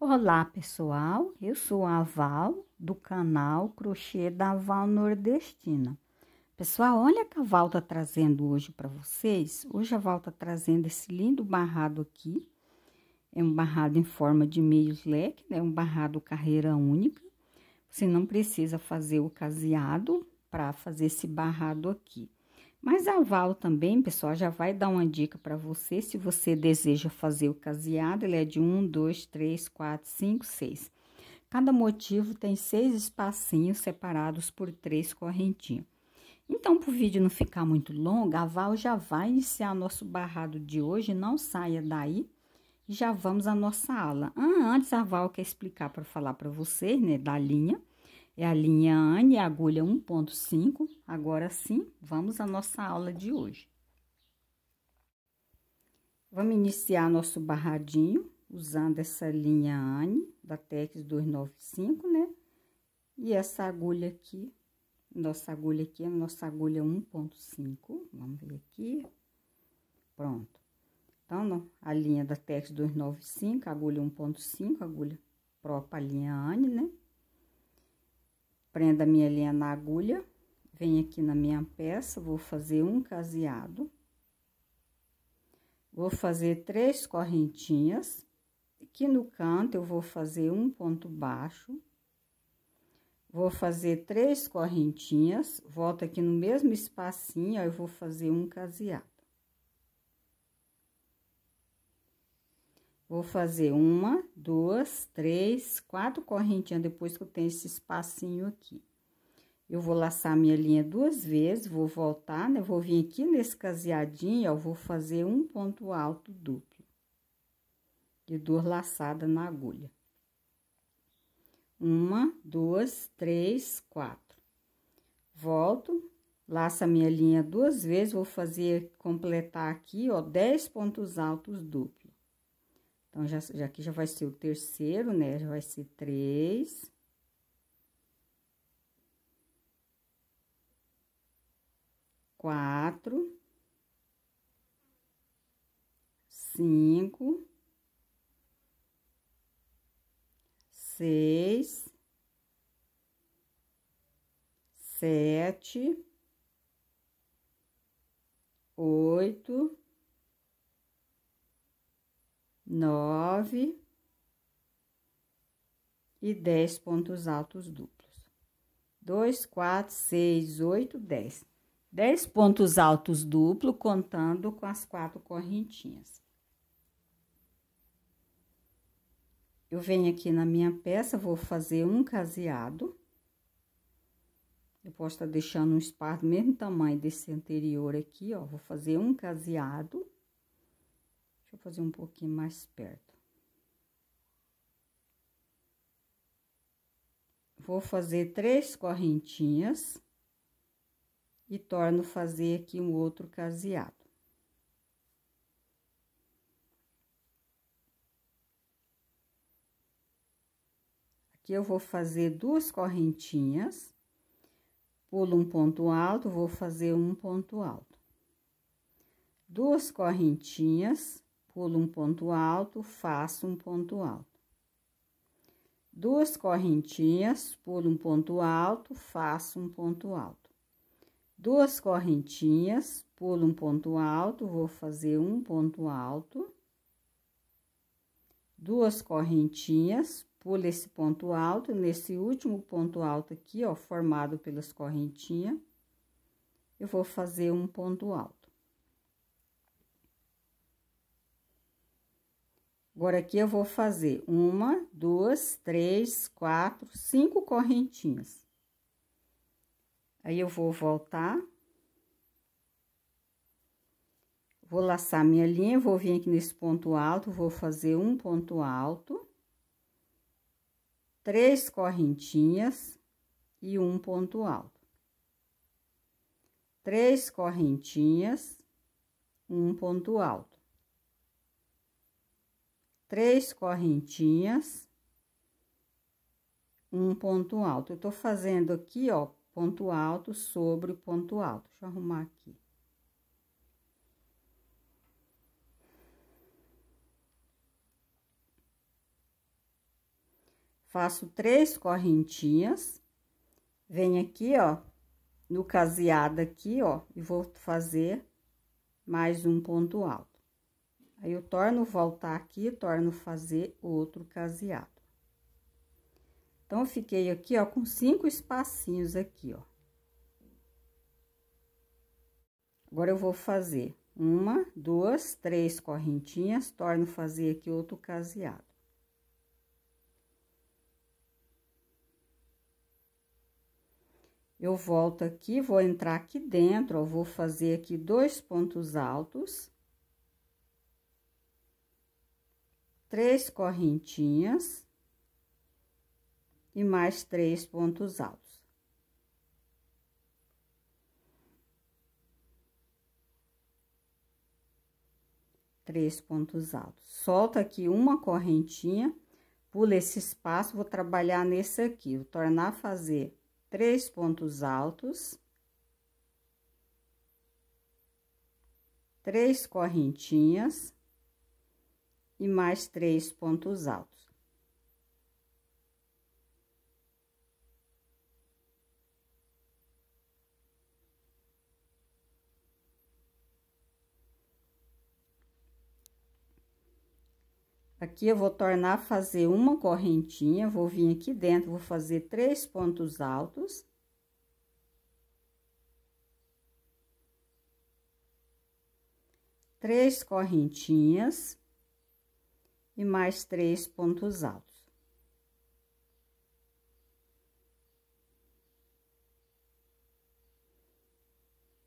Olá pessoal, eu sou a Val do canal Crochê da Val Nordestina. Pessoal, olha que a Val tá trazendo hoje para vocês. Hoje a Val tá trazendo esse lindo barrado aqui. É um barrado em forma de meios leque, né? Um barrado carreira única. Você não precisa fazer o caseado para fazer esse barrado aqui. Mas a Val também, pessoal, já vai dar uma dica para você se você deseja fazer o caseado. Ele é de um, dois, três, quatro, cinco, seis. Cada motivo tem seis espacinhos separados por três correntinhas. Então, para o vídeo não ficar muito longo, a Val já vai iniciar nosso barrado de hoje. Não saia daí e já vamos à nossa aula. Ah, antes, a Val quer explicar para falar para vocês, né, da linha. É a linha Anne, é agulha 1.5. Agora sim, vamos à nossa aula de hoje. Vamos iniciar nosso barradinho usando essa linha Anne da Tex 295, né? E essa agulha aqui, nossa agulha aqui é nossa agulha 1.5. Vamos ver aqui. Pronto. Então, a linha da Tex 295, agulha 1.5, agulha própria linha Anne, né? prenda minha linha na agulha, venho aqui na minha peça, vou fazer um caseado. Vou fazer três correntinhas. Aqui no canto, eu vou fazer um ponto baixo. Vou fazer três correntinhas, volto aqui no mesmo espacinho, ó, eu vou fazer um caseado. Vou fazer uma, duas, três, quatro correntinhas depois que eu tenho esse espacinho aqui. Eu vou laçar minha linha duas vezes, vou voltar, né? Vou vir aqui nesse caseadinho, ó, vou fazer um ponto alto duplo. De duas laçadas na agulha. Uma, duas, três, quatro. Volto, laço a minha linha duas vezes, vou fazer, completar aqui, ó, dez pontos altos duplos então, já, já aqui já vai ser o terceiro, né? Já vai ser três. Quatro. Cinco. Seis. Sete. Oito nove e dez pontos altos duplos. Dois, quatro, seis, oito, dez. Dez pontos altos duplo, contando com as quatro correntinhas. Eu venho aqui na minha peça, vou fazer um caseado. Eu posso estar deixando um espaço do mesmo tamanho desse anterior aqui, ó. Vou fazer um caseado. Deixa eu fazer um pouquinho mais perto. Vou fazer três correntinhas e torno fazer aqui um outro caseado. Aqui eu vou fazer duas correntinhas, pulo um ponto alto, vou fazer um ponto alto. Duas correntinhas, pulo um ponto alto, faço um ponto alto. Duas correntinhas, pulo um ponto alto, faço um ponto alto. Duas correntinhas, pulo um ponto alto, vou fazer um ponto alto. Duas correntinhas, pulo esse ponto alto, nesse último ponto alto aqui, ó, formado pelas correntinhas, eu vou fazer um ponto alto. Agora, aqui eu vou fazer uma, duas, três, quatro, cinco correntinhas. Aí, eu vou voltar. Vou laçar minha linha, vou vir aqui nesse ponto alto, vou fazer um ponto alto. Três correntinhas e um ponto alto. Três correntinhas, um ponto alto três correntinhas, um ponto alto. Eu tô fazendo aqui, ó, ponto alto sobre o ponto alto. Deixa eu arrumar aqui. Faço três correntinhas, venho aqui, ó, no caseado aqui, ó, e vou fazer mais um ponto alto. Aí, eu torno voltar aqui, torno fazer outro caseado. Então, eu fiquei aqui, ó, com cinco espacinhos aqui, ó. Agora, eu vou fazer uma, duas, três correntinhas, torno fazer aqui outro caseado. Eu volto aqui, vou entrar aqui dentro, ó, vou fazer aqui dois pontos altos. três correntinhas e mais três pontos altos. Três pontos altos. Solta aqui uma correntinha, pula esse espaço, vou trabalhar nesse aqui, vou tornar a fazer três pontos altos. Três correntinhas e mais três pontos altos. Aqui eu vou tornar a fazer uma correntinha, vou vir aqui dentro, vou fazer três pontos altos. Três correntinhas e mais três pontos altos.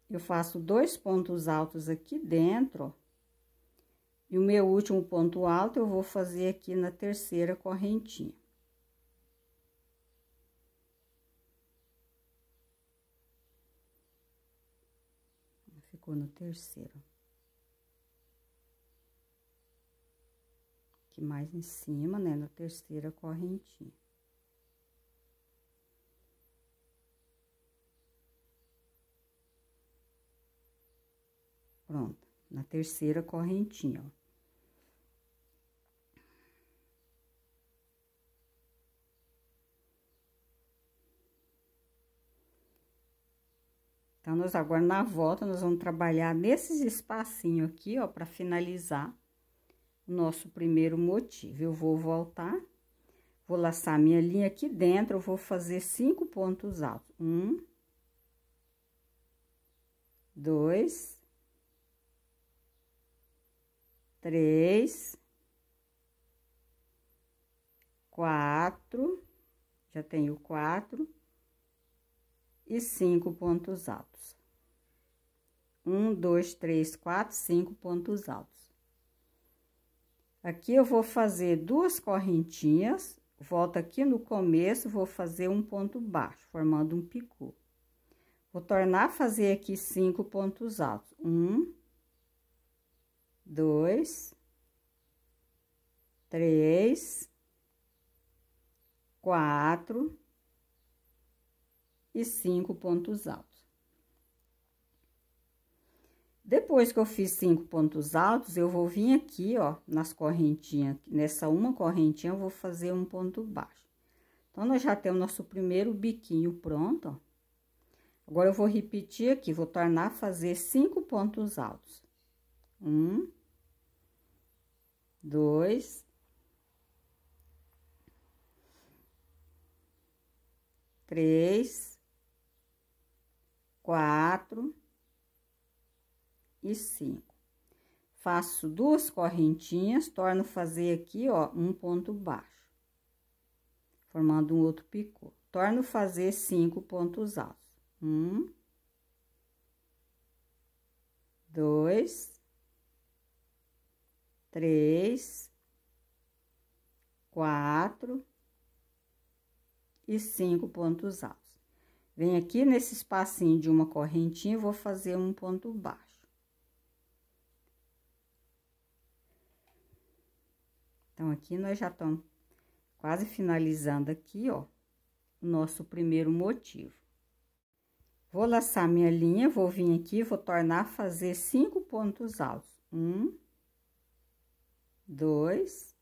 Eu faço dois pontos altos aqui dentro, e o meu último ponto alto eu vou fazer aqui na terceira correntinha. Ficou no terceiro. aqui mais em cima, né, na terceira correntinha. Pronto, na terceira correntinha, ó. Então, nós agora na volta, nós vamos trabalhar nesses espacinhos aqui, ó, para finalizar o nosso primeiro motivo. Eu vou voltar, vou laçar minha linha aqui dentro, eu vou fazer cinco pontos altos. Um, dois, três, quatro, já tenho quatro, e cinco pontos altos. Um, dois, três, quatro, cinco pontos altos. Aqui eu vou fazer duas correntinhas, volto aqui no começo, vou fazer um ponto baixo, formando um picô. Vou tornar a fazer aqui cinco pontos altos. Um, dois, três, quatro e cinco pontos altos. Depois que eu fiz cinco pontos altos, eu vou vir aqui, ó, nas correntinhas, nessa uma correntinha, eu vou fazer um ponto baixo. Então, nós já temos nosso primeiro biquinho pronto, ó. Agora, eu vou repetir aqui, vou tornar a fazer cinco pontos altos. Um, dois, três, quatro, e cinco. Faço duas correntinhas, torno fazer aqui, ó, um ponto baixo, formando um outro picô. Torno fazer cinco pontos altos. Um, dois, três, quatro e cinco pontos altos. Vem aqui nesse espacinho de uma correntinha, vou fazer um ponto baixo. Então, aqui nós já estamos quase finalizando aqui, ó, o nosso primeiro motivo. Vou laçar minha linha, vou vir aqui, vou tornar a fazer cinco pontos altos. Um, dois,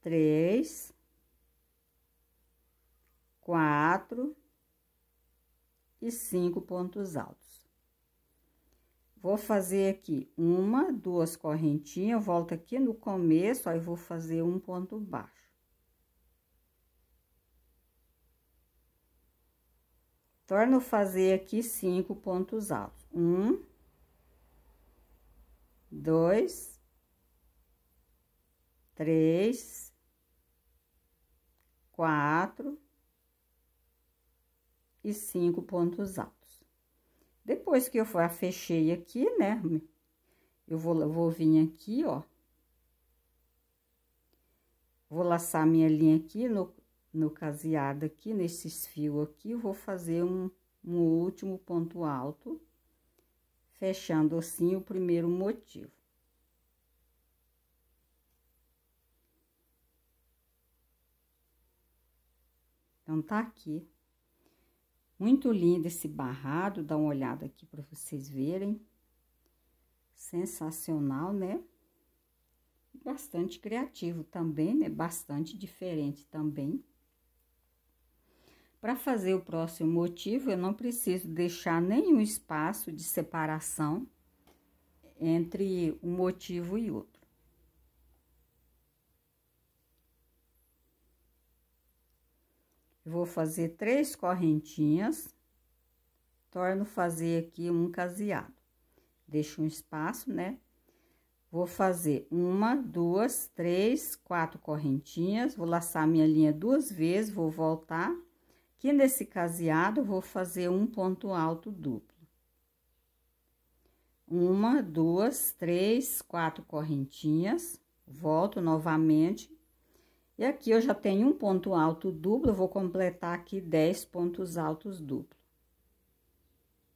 três, quatro e cinco pontos altos. Vou fazer aqui uma, duas correntinhas, volto aqui no começo, aí vou fazer um ponto baixo. Torno fazer aqui cinco pontos altos. Um, dois, três, quatro e cinco pontos altos. Depois que eu fechei aqui, né, eu vou, vou vir aqui, ó. Vou laçar minha linha aqui no, no caseado aqui, nesses fios aqui, vou fazer um, um último ponto alto, fechando assim o primeiro motivo. Então, tá aqui. Muito lindo esse barrado, dá uma olhada aqui para vocês verem. Sensacional, né? Bastante criativo também, né? Bastante diferente também. Para fazer o próximo motivo, eu não preciso deixar nenhum espaço de separação entre um motivo e outro. vou fazer três correntinhas, torno fazer aqui um caseado. Deixo um espaço, né? Vou fazer uma, duas, três, quatro correntinhas, vou laçar minha linha duas vezes, vou voltar. Aqui nesse caseado, vou fazer um ponto alto duplo. Uma, duas, três, quatro correntinhas, volto novamente, e aqui eu já tenho um ponto alto duplo, vou completar aqui 10 pontos altos duplo.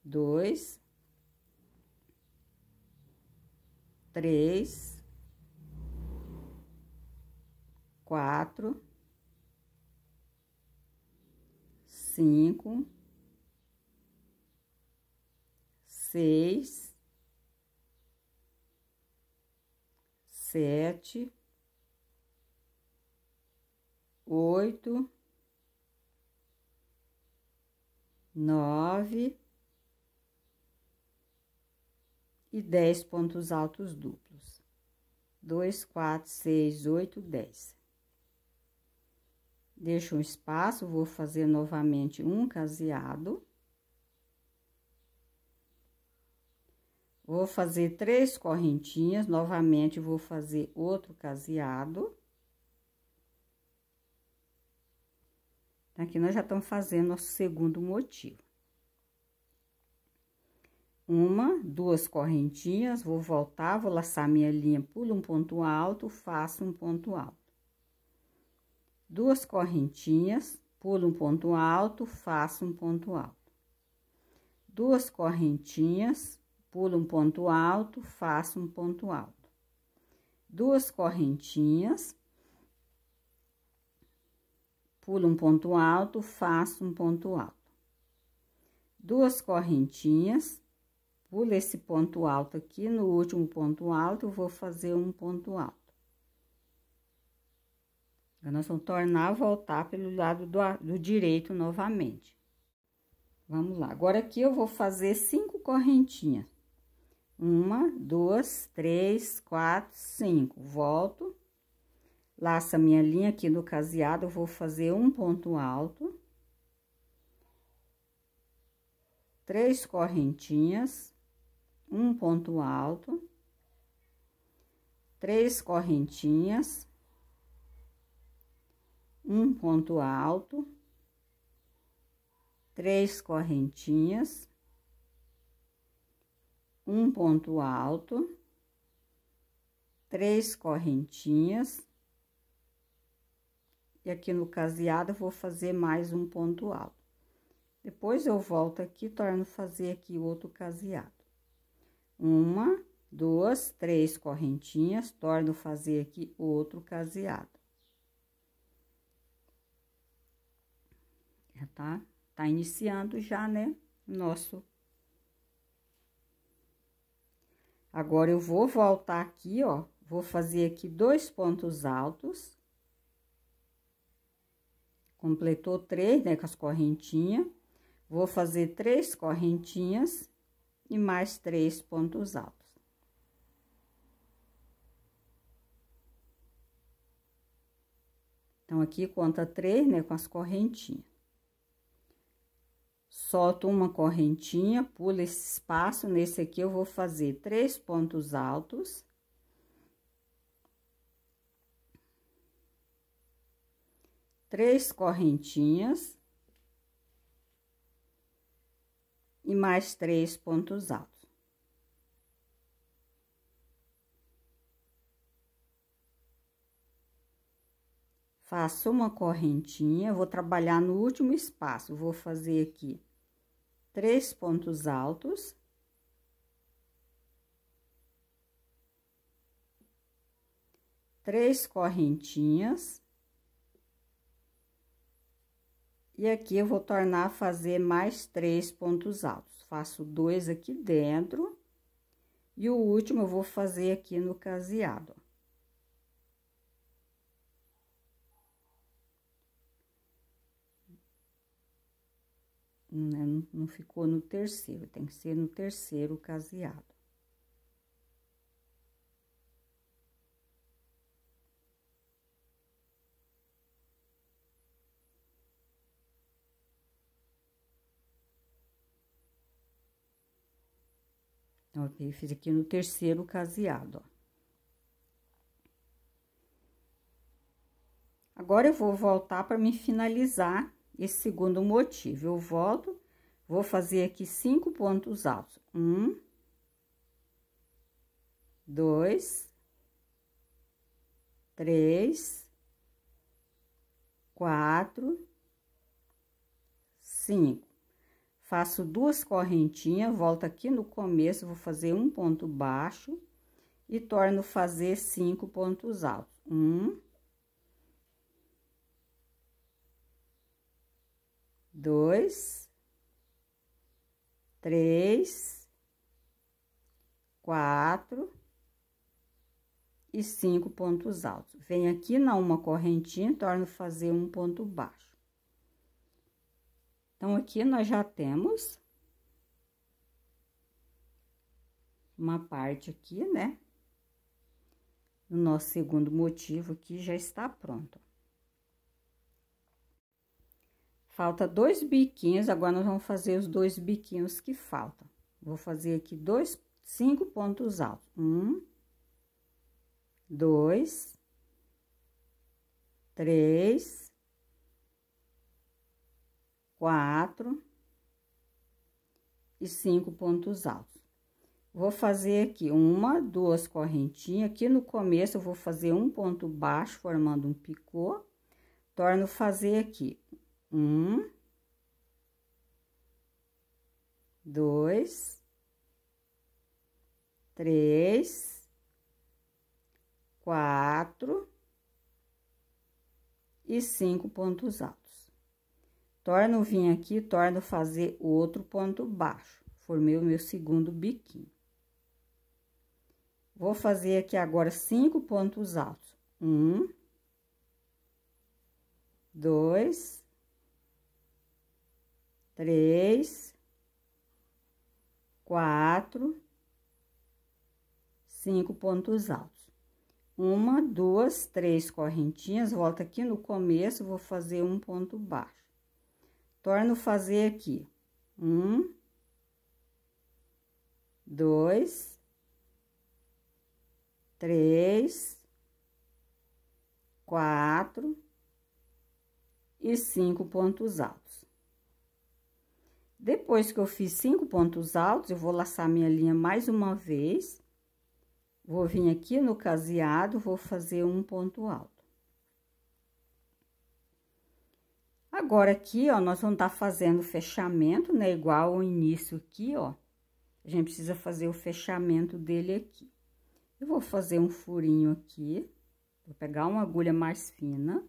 Dois. Três. Quatro. Cinco. Seis. Sete oito, nove e dez pontos altos duplos. Dois, quatro, seis, oito, dez. Deixo um espaço, vou fazer novamente um caseado. Vou fazer três correntinhas, novamente vou fazer outro caseado. Aqui nós já estamos fazendo nosso segundo motivo. Uma, duas correntinhas, vou voltar, vou laçar minha linha, pulo um ponto alto, faço um ponto alto. Duas correntinhas, pulo um ponto alto, faço um ponto alto. Duas correntinhas, pulo um ponto alto, faço um ponto alto. Duas correntinhas, pulo um ponto alto, faço um ponto alto. Duas correntinhas, pulo esse ponto alto aqui, no último ponto alto, eu vou fazer um ponto alto. Agora, nós vamos tornar voltar pelo lado do, do direito novamente. Vamos lá, agora aqui eu vou fazer cinco correntinhas. Uma, duas, três, quatro, cinco. Volto, laço a minha linha aqui no caseado, vou fazer um ponto alto. Três correntinhas, um ponto alto. Três correntinhas, um ponto alto. Três correntinhas, um ponto alto. Três correntinhas e aqui no caseado, vou fazer mais um ponto alto. Depois, eu volto aqui, torno fazer aqui o outro caseado. Uma, duas, três correntinhas, torno fazer aqui outro caseado. Já tá, tá iniciando já, né, nosso. Agora, eu vou voltar aqui, ó, vou fazer aqui dois pontos altos Completou três, né, com as correntinhas. Vou fazer três correntinhas e mais três pontos altos. Então, aqui conta três, né, com as correntinhas. Solto uma correntinha, pulo esse espaço, nesse aqui eu vou fazer três pontos altos três correntinhas e mais três pontos altos. Faço uma correntinha, vou trabalhar no último espaço, vou fazer aqui três pontos altos. Três correntinhas. E aqui eu vou tornar a fazer mais três pontos altos. Faço dois aqui dentro. E o último eu vou fazer aqui no caseado. Né, não, não ficou no terceiro, tem que ser no terceiro caseado. Eu fiz aqui no terceiro caseado, ó. Agora, eu vou voltar para me finalizar esse segundo motivo. Eu volto, vou fazer aqui cinco pontos altos. Um, dois, três, quatro, cinco faço duas correntinhas, volto aqui no começo, vou fazer um ponto baixo e torno fazer cinco pontos altos. Um, dois, três, quatro e cinco pontos altos. Venho aqui na uma correntinha, torno fazer um ponto baixo. Então, aqui nós já temos uma parte aqui, né? O nosso segundo motivo aqui já está pronto. Falta dois biquinhos, agora nós vamos fazer os dois biquinhos que faltam. Vou fazer aqui dois, cinco pontos altos. Um, dois, três, quatro e cinco pontos altos. Vou fazer aqui uma, duas correntinhas. Aqui no começo, eu vou fazer um ponto baixo, formando um picô. Torno fazer aqui um, dois, três, quatro e cinco pontos altos. Torno vim aqui, torno fazer outro ponto baixo. Formei o meu segundo biquinho. Vou fazer aqui agora cinco pontos altos. Um, dois, três, quatro, cinco pontos altos. Uma, duas, três correntinhas, volta aqui no começo, vou fazer um ponto baixo. Torno fazer aqui. Um, dois, três, quatro e cinco pontos altos. Depois que eu fiz cinco pontos altos, eu vou laçar minha linha mais uma vez. Vou vir aqui no caseado, vou fazer um ponto alto. Agora, aqui, ó, nós vamos estar tá fazendo o fechamento, né? Igual ao início aqui, ó. A gente precisa fazer o fechamento dele aqui. Eu vou fazer um furinho aqui. Vou pegar uma agulha mais fina.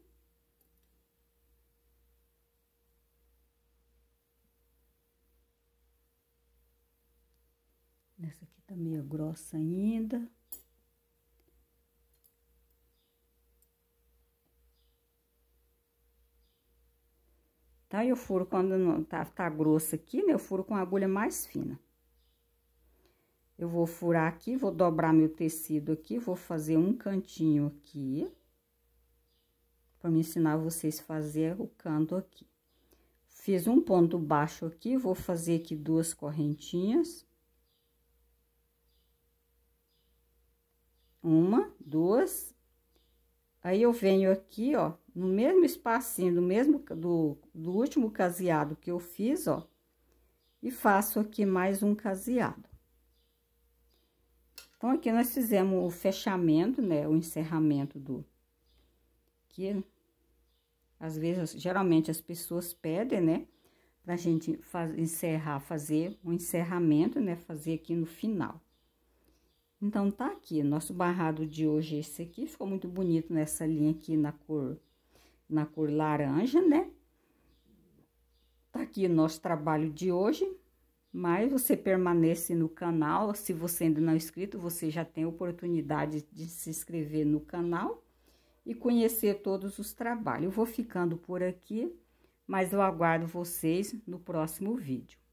Essa aqui tá meio grossa ainda. tá? e Eu furo quando não tá, tá grosso aqui, né? Eu furo com a agulha mais fina. Eu vou furar aqui, vou dobrar meu tecido aqui, vou fazer um cantinho aqui. Pra me ensinar vocês a fazer o canto aqui. Fiz um ponto baixo aqui, vou fazer aqui duas correntinhas. Uma, duas Aí, eu venho aqui, ó, no mesmo espacinho, do mesmo, do, do último caseado que eu fiz, ó, e faço aqui mais um caseado. Então, aqui nós fizemos o fechamento, né, o encerramento do... Aqui, às vezes, geralmente as pessoas pedem, né, pra gente faz, encerrar, fazer um encerramento, né, fazer aqui no final. Então, tá aqui, nosso barrado de hoje é esse aqui, ficou muito bonito nessa linha aqui na cor, na cor laranja, né? Tá aqui nosso trabalho de hoje, mas você permanece no canal, se você ainda não é inscrito, você já tem oportunidade de se inscrever no canal e conhecer todos os trabalhos. Eu vou ficando por aqui, mas eu aguardo vocês no próximo vídeo.